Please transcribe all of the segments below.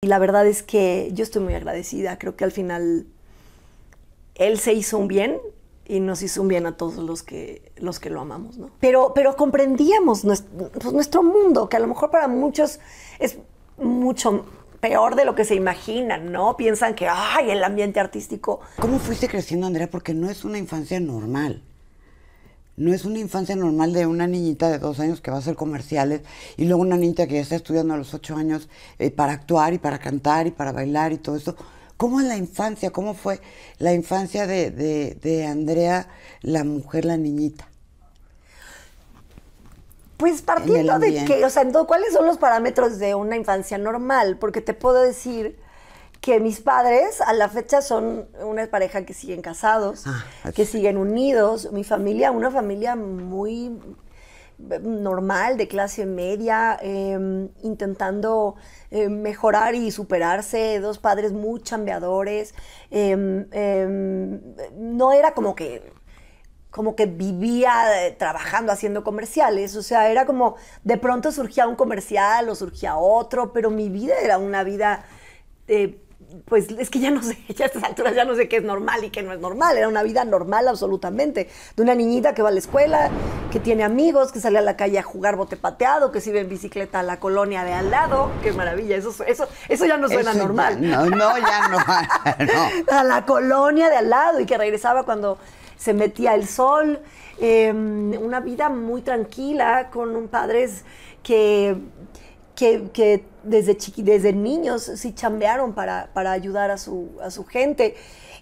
Y la verdad es que yo estoy muy agradecida. Creo que al final él se hizo un bien y nos hizo un bien a todos los que, los que lo amamos, ¿no? Pero, pero comprendíamos pues, nuestro, mundo, que a lo mejor para muchos es mucho peor de lo que se imaginan, ¿no? Piensan que, ay, el ambiente artístico. ¿Cómo fuiste creciendo, Andrea? Porque no es una infancia normal. No es una infancia normal de una niñita de dos años que va a hacer comerciales y luego una niñita que ya está estudiando a los ocho años eh, para actuar y para cantar y para bailar y todo eso. ¿Cómo es la infancia? ¿Cómo fue la infancia de, de, de Andrea, la mujer, la niñita? Pues partiendo de que, o sea, ¿cuáles son los parámetros de una infancia normal? Porque te puedo decir que mis padres a la fecha son una pareja que siguen casados, ah, que siguen unidos. Mi familia, una familia muy normal, de clase media, em, intentando em, mejorar y superarse, dos padres muy chambeadores. Em, no era como que como que vivía eh, trabajando haciendo comerciales, o sea, era como de pronto surgía un comercial o surgía otro, pero mi vida era una vida eh, pues es que ya no sé, ya a estas alturas ya no sé qué es normal y qué no es normal. Era una vida normal absolutamente. De una niñita que va a la escuela, que tiene amigos, que sale a la calle a jugar bote pateado, que se en bicicleta a la colonia de al lado. Qué maravilla, eso, eso, eso ya no suena normal. no, ya no, A la colonia de al lado y que regresaba cuando se metía el sol. Em, una vida muy tranquila con un padres que, que desde, chiqui, desde niños sí chambearon para, para ayudar a su, a su gente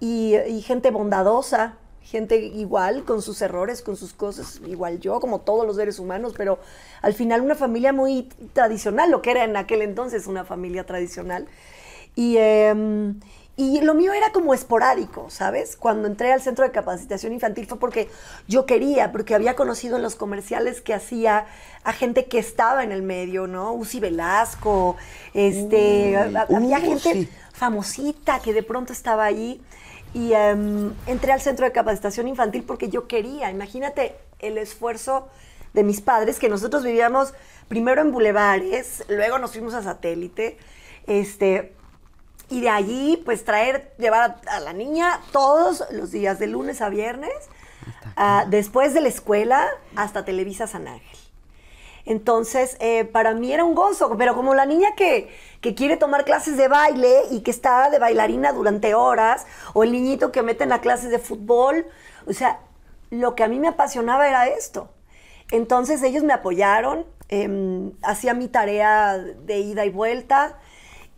y, gente bondadosa, gente igual, con sus errores, con sus cosas, igual yo, como todos los seres humanos, pero al final una familia muy tradicional, lo que era en aquel entonces una familia tradicional. Y, em, y lo mío era como esporádico, ¿sabes? Cuando entré al centro de capacitación infantil fue porque yo quería, porque había conocido en los comerciales que hacía a gente que estaba en el medio, ¿no? Uzi Velasco, este, había uh, gente famosita que de pronto estaba ahí Y em, entré al centro de capacitación infantil porque yo quería. Imagínate el esfuerzo de mis padres, que nosotros vivíamos primero en bulevares, luego nos fuimos a satélite, este y de allí pues traer, llevar a, la niña todos los días, de lunes a viernes, ah, después de la escuela hasta Televisa San Ángel. Entonces, eh, para mí era un gozo, pero como la niña que, quiere tomar clases de baile y que está de bailarina durante horas, o el niñito que mete en las clases de fútbol, o sea, lo que a mí me apasionaba era esto. Entonces ellos me apoyaron, em, hacía mi tarea de ida y vuelta,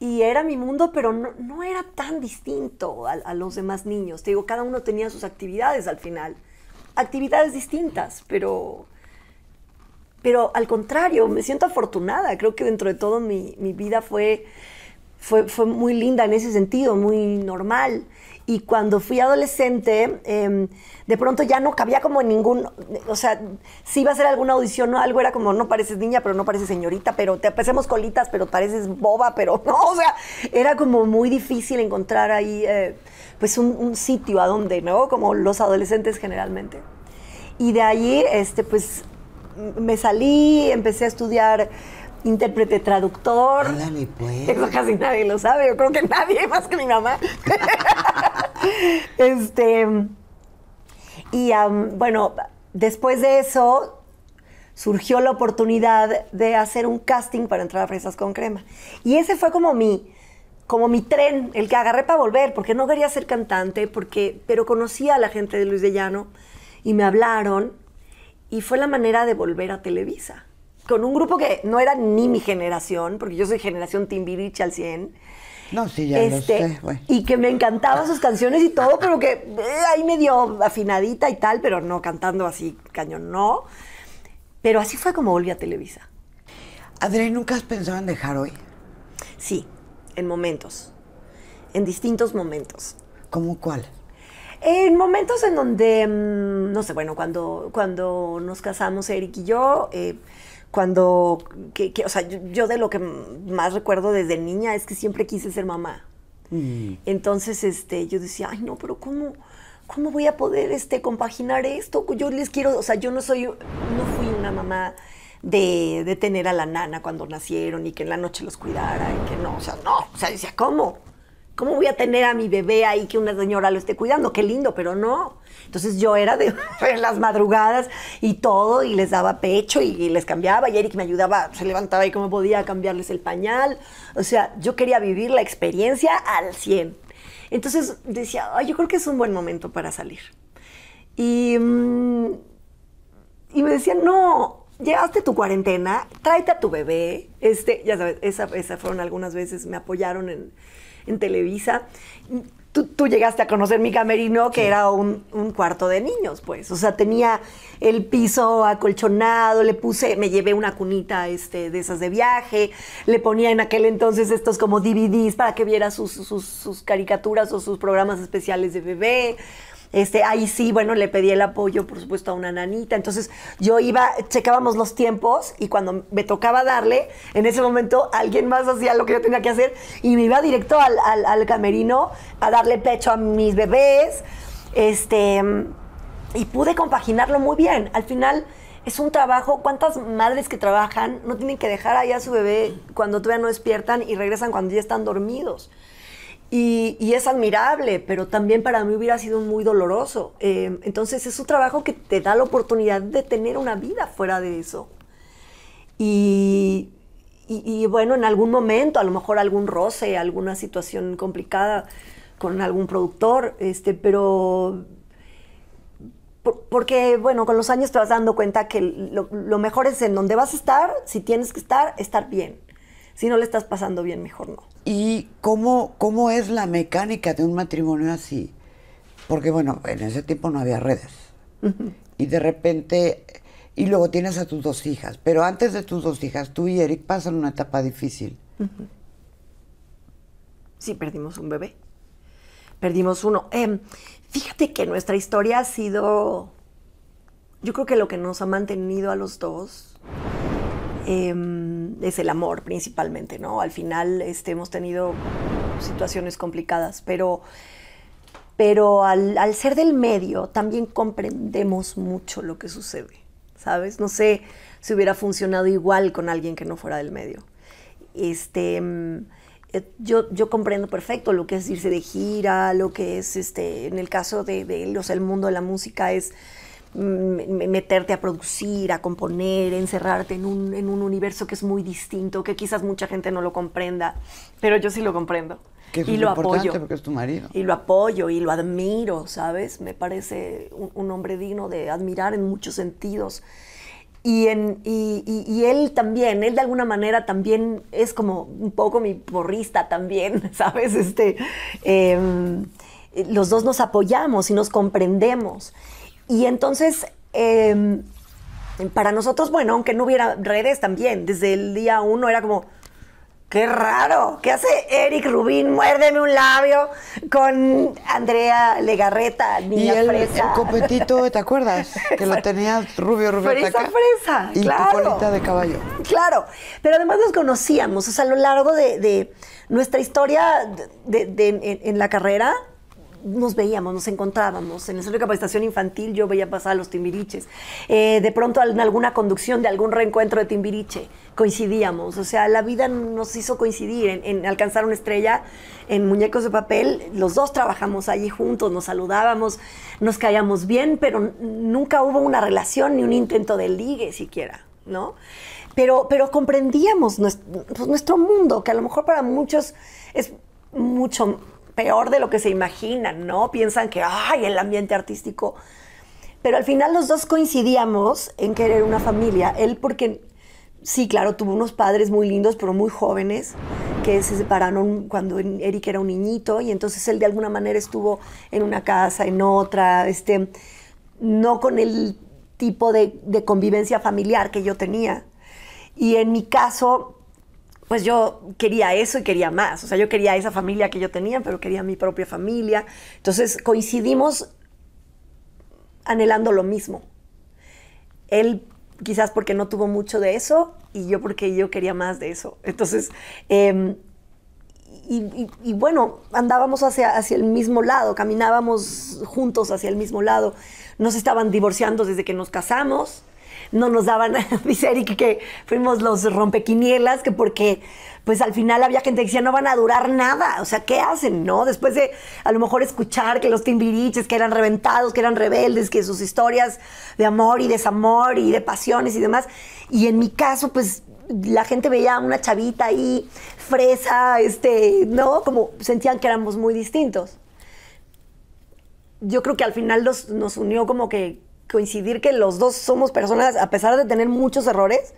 y era mi mundo, pero no, era tan distinto a, los demás niños. Te digo, cada uno tenía sus actividades al final. Actividades distintas, pero, pero al contrario, me siento afortunada. Creo que dentro de todo mi, vida fue, fue muy linda en ese sentido, muy normal. Y cuando fui adolescente, em, de pronto ya no cabía como en ningún, o sea, si iba a hacer alguna audición o algo, era como, no pareces niña, pero no pareces señorita, pero te apreciamos colitas, pero pareces boba, pero no, o sea, era como muy difícil encontrar ahí, eh, pues, un, sitio a donde, ¿no? Como los adolescentes generalmente. Y de ahí, este, pues, me salí, empecé a estudiar intérprete traductor. pues. casi nadie lo sabe, yo creo que nadie más que mi mamá. este, y bueno, después de eso surgió la oportunidad de hacer un casting para entrar a Fresas con Crema. Y ese fue como mi, como mi tren, el que agarré para volver, porque no quería ser cantante, porque, pero conocía a la gente de Luis de Llano y me hablaron y fue la manera de volver a Televisa. Con un grupo que no era ni mi generación, porque yo soy generación Timbiriche al 100, no, sí, ya este, lo sé, Y que me encantaban sus canciones y todo, pero que eh, ahí medio afinadita y tal, pero no cantando así, cañón, no. Pero así fue como volví a Televisa. Adri, ¿nunca has pensado en dejar hoy? Sí, en momentos. En distintos momentos. ¿Cómo cuál? En momentos en donde, mm, no sé, bueno, cuando, cuando nos casamos Eric y yo, eh, cuando, o sea, yo, de lo que más recuerdo desde niña es que siempre quise ser mamá. Mm. Entonces, este, yo decía, ay, no, pero ¿cómo, cómo voy a poder, este, compaginar esto? Yo les quiero, o sea, yo no soy, no fui una mamá de, de tener a la nana cuando nacieron y que en la noche los cuidara y que no, o sea, no, o sea, decía, ¿cómo? ¿Cómo voy a tener a mi bebé ahí que una señora lo esté cuidando? Qué lindo, pero no. Entonces yo era de las madrugadas y todo, y les daba pecho y, les cambiaba, y Eric me ayudaba, se levantaba y cómo podía cambiarles el pañal. O sea, yo quería vivir la experiencia al 100. Entonces decía, yo creo que es un buen momento para salir. Mm, y, me decían, no, llegaste tu cuarentena, tráete a tu bebé. Este, ya sabes, esas fueron algunas veces, me apoyaron en en Televisa. Tú, llegaste a conocer mi camerino, que era un, cuarto de niños, pues. O sea, tenía el piso acolchonado, le puse, me llevé una cunita este, de esas de viaje, le ponía en aquel entonces estos como DVDs para que viera sus, sus caricaturas o sus programas especiales de bebé. Este, ahí sí, bueno, le pedí el apoyo, por supuesto, a una nanita. Entonces yo iba, checábamos los tiempos y cuando me tocaba darle, en ese momento alguien más hacía lo que yo tenía que hacer y me iba directo al, camerino a darle pecho a mis bebés. Este, y pude compaginarlo muy bien. Al final es un trabajo, cuántas madres que trabajan no tienen que dejar ahí a su bebé cuando todavía no despiertan y regresan cuando ya están dormidos. Y, es admirable, pero también para mí hubiera sido muy doloroso. Em, entonces es un trabajo que te da la oportunidad de tener una vida fuera de eso. Y, bueno, en algún momento, a lo mejor algún roce, alguna situación complicada con algún productor, este, pero porque bueno, con los años te vas dando cuenta que lo mejor es en donde vas a estar, si tienes que estar, estar bien si no le estás pasando bien, mejor no. ¿Y cómo, cómo es la mecánica de un matrimonio así? Porque bueno, en ese tiempo no había redes. Y de repente, y luego tienes a tus dos hijas, pero antes de tus dos hijas, tú y Eric pasan una etapa difícil. Sí, perdimos un bebé. Perdimos uno. Em, fíjate que nuestra historia ha sido, yo creo que lo que nos ha mantenido a los dos Em, es el amor principalmente, ¿no? Al final este, hemos tenido situaciones complicadas, pero, pero al, ser del medio también comprendemos mucho lo que sucede, ¿sabes? No sé si hubiera funcionado igual con alguien que no fuera del medio. Este, em, eh, yo, yo comprendo perfecto lo que es irse de gira, lo que es, este, en el caso de, los, el mundo de la música es Mm, meterte a producir, a componer, encerrarte en un, universo que es muy distinto, que quizás mucha gente no lo comprenda, pero yo sí lo comprendo. y lo apoyo. Y lo apoyo y lo admiro, ¿sabes? Me parece un, hombre digno de admirar en muchos sentidos. Y, en, él también, él de alguna manera también es como un poco mi porrista también, ¿sabes? Este, em, los dos nos apoyamos y nos comprendemos. Y entonces, em, para nosotros, bueno, aunque no hubiera redes también, desde el día uno era como, qué raro, ¿qué hace Eric Rubín? Muérdeme un labio con Andrea Legarreta, niña y el, fresa. copetito, ¿te acuerdas? Que lo tenía rubio, rubio. Fresa, y la colita de caballo. Claro, pero además nos conocíamos, o sea, a lo largo de, nuestra historia en la carrera, nos veíamos, nos encontrábamos. En el centro de capacitación infantil yo veía pasar a los timbiriches. Eh, de pronto en alguna conducción de algún reencuentro de timbiriche coincidíamos. O sea, la vida nos hizo coincidir en, alcanzar una estrella en Muñecos de Papel. Los dos trabajamos allí juntos, nos saludábamos, nos caíamos bien, pero nunca hubo una relación ni un intento de ligue siquiera, ¿no? Pero, pero comprendíamos nuestro, pues, nuestro mundo, que a lo mejor para muchos es mucho peor de lo que se imaginan, ¿no? Piensan que, ay, el ambiente artístico. Pero al final los dos coincidíamos en querer una familia. Él porque, sí, claro, tuvo unos padres muy lindos, pero muy jóvenes, que se separaron cuando Eric era un niñito y entonces él de alguna manera estuvo en una casa, en otra, este, no con el tipo de convivencia familiar que yo tenía. Y en mi caso, pues yo quería eso y quería más. O sea, yo quería esa familia que yo tenía, pero quería mi propia familia. Entonces coincidimos anhelando lo mismo. Él quizás porque no tuvo mucho de eso y yo porque yo quería más de eso. Entonces, em, y, y, bueno, andábamos hacia, hacia el mismo lado, caminábamos juntos hacia el mismo lado. Nos estaban divorciando desde que nos casamos no nos daban, dice Eric, que fuimos los rompequinielas, que porque pues al final había gente que decía, no van a durar nada, o sea, ¿qué hacen, no? Después de a lo mejor escuchar que los timbiriches, que eran reventados, que eran rebeldes, que sus historias de amor y desamor y de pasiones y demás. Y en mi caso, pues la gente veía una chavita ahí, fresa, este, ¿no? Como sentían que éramos muy distintos. Yo creo que al final nos unió como que coincidir que los dos somos personas, a pesar de tener muchos errores,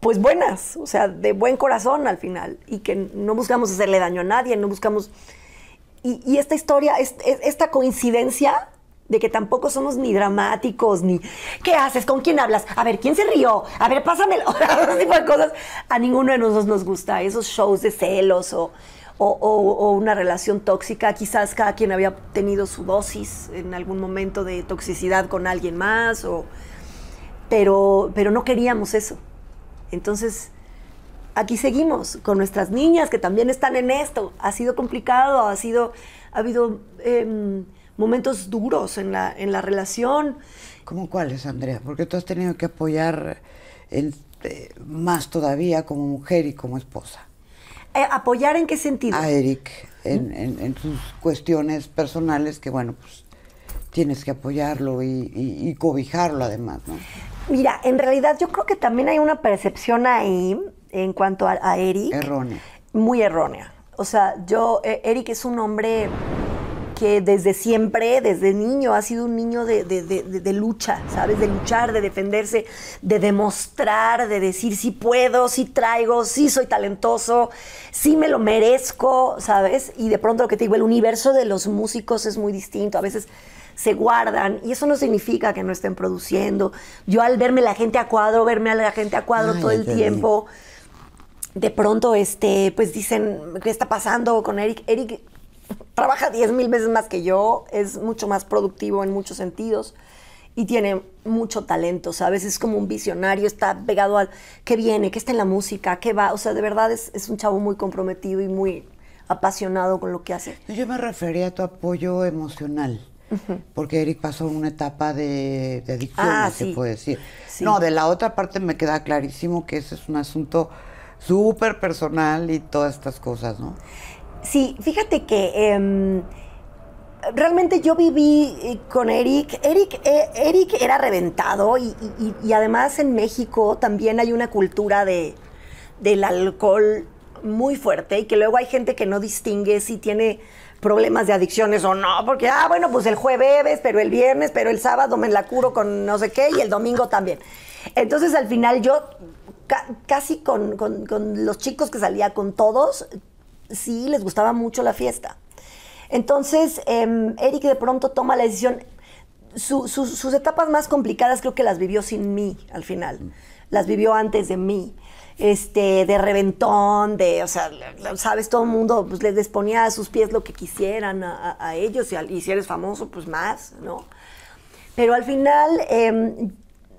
pues buenas, o sea, de buen corazón al final, y que no buscamos hacerle daño a nadie, no buscamos... Y, esta historia, esta coincidencia de que tampoco somos ni dramáticos, ni ¿qué haces? ¿Con quién hablas? A ver, ¿quién se rió? A ver, pásamelo. cosas. A ninguno de nosotros nos gusta esos shows de celos o o, una relación tóxica. Quizás cada quien había tenido su dosis en algún momento de toxicidad con alguien más, o, pero, pero no queríamos eso. Entonces, aquí seguimos con nuestras niñas que también están en esto. Ha sido complicado, ha, sido, ha habido em, momentos duros en la, en la relación. ¿Cómo cuáles, Andrea? Porque tú has tenido que apoyar eh, más todavía como mujer y como esposa. Eh, ¿Apoyar en qué sentido? A Eric, en, en, sus cuestiones personales, que bueno, pues tienes que apoyarlo y, cobijarlo además, ¿no? Mira, en realidad yo creo que también hay una percepción ahí en cuanto a, Eric. Errónea. Muy errónea. O sea, yo, eh, Eric es un hombre que desde siempre, desde niño, ha sido un niño de, lucha, ¿sabes? De luchar, de defenderse, de demostrar, de decir sí puedo, sí traigo, sí soy talentoso, sí me lo merezco, ¿sabes? Y de pronto lo que te digo, el universo de los músicos es muy distinto. A veces se guardan y eso no significa que no estén produciendo. Yo al verme la gente a cuadro, verme a la gente a cuadro todo el tiempo, de pronto este pues dicen, ¿qué está pasando con Eric? Eric trabaja 10 mil veces más que yo, es mucho más productivo en muchos sentidos y tiene mucho talento, ¿sabes? Es como un visionario, está pegado al que viene, que está en la música, que va, o sea, de verdad es, un chavo muy comprometido y muy apasionado con lo que hace. Yo me refería a tu apoyo emocional. Porque Eric pasó una etapa de, de adicción, ah, se puede decir. No, de la otra parte me queda clarísimo que ese es un asunto súper personal y todas estas cosas, ¿no? Sí, fíjate que em, realmente yo viví eh, con Eric. Eric, eh, Eric era reventado y, además en México también hay una cultura de, del alcohol muy fuerte y que luego hay gente que no distingue si tiene problemas de adicciones o no, porque, ah, bueno, pues el jueves, bebes, pero el viernes, pero el sábado me la curo con no sé qué y el domingo también. Entonces al final yo casi con los chicos que salía, con todos, sí les gustaba mucho la fiesta. Entonces, em, Eric de pronto toma la decisión. sus etapas más complicadas creo que las vivió sin mí al final. Mm. Las vivió antes de mí. Este, de reventón, de, o sea, sabes, todo el mundo pues, les ponía a sus pies lo que quisieran a, ellos y, si eres famoso, pues más, ¿no? Pero al final, em,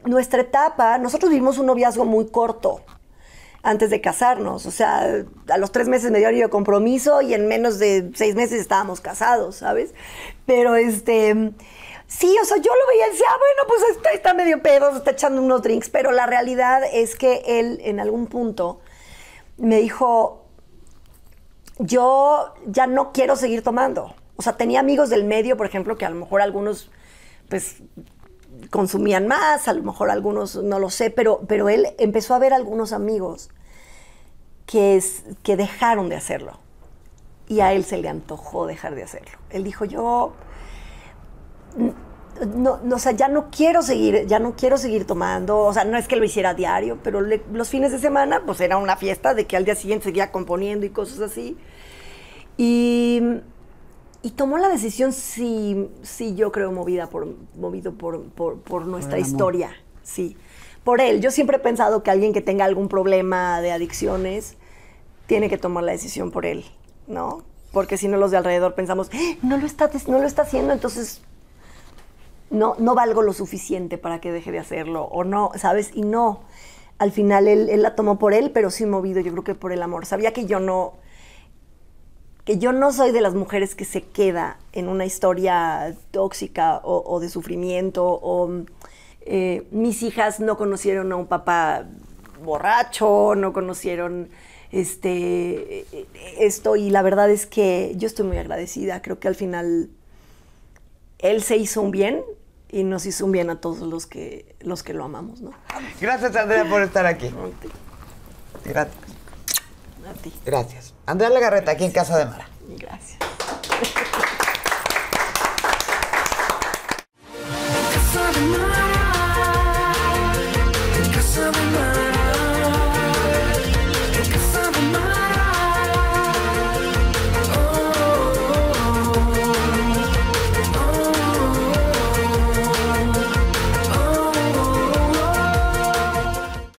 nuestra etapa, nosotros vivimos un noviazgo muy corto antes de casarnos. O sea, a los tres meses me dio anillo de compromiso y en menos de seis meses estábamos casados, ¿sabes? Pero este. Sí, o sea, yo lo veía y decía, ah, bueno, pues está, está medio pedo, está echando unos drinks, pero la realidad es que él en algún punto me dijo, yo ya no quiero seguir tomando. O sea, tenía amigos del medio, por ejemplo, que a lo mejor algunos, pues, consumían más, a lo mejor algunos, no lo sé, pero, pero él empezó a ver algunos amigos que, es, que dejaron de hacerlo. Y a él se le antojó dejar de hacerlo. Él dijo, yo no, no, o sea, ya no quiero seguir, ya no quiero seguir tomando, o sea, no es que lo hiciera diario, pero los fines de semana, pues era una fiesta de que al día siguiente seguía componiendo y cosas así. Y, y tomó la decisión, sí, sí, yo creo, movida por, movido por, por, por nuestra historia, sí por él. Yo siempre he pensado que alguien que tenga algún problema de adicciones tiene que tomar la decisión por él, ¿no? Porque si no los de alrededor pensamos, ah, no lo está, no lo está haciendo, entonces no, no valgo lo suficiente para que deje de hacerlo, o no, ¿sabes? Y no. Al final él, la tomó por él, pero sí movido, yo creo que por el amor. Sabía que yo no, que yo no soy de las mujeres que se queda en una historia tóxica o de sufrimiento o eh, mis hijas no conocieron a un papá borracho, no conocieron este, esto y la verdad es que yo estoy muy agradecida. Creo que al final él se hizo un bien y nos hizo un bien a todos los que, los que lo amamos. Gracias Andrea por estar aquí. Gracias. Gracias. Andrea Lagarreta, aquí en Casa de Mara. Gracias.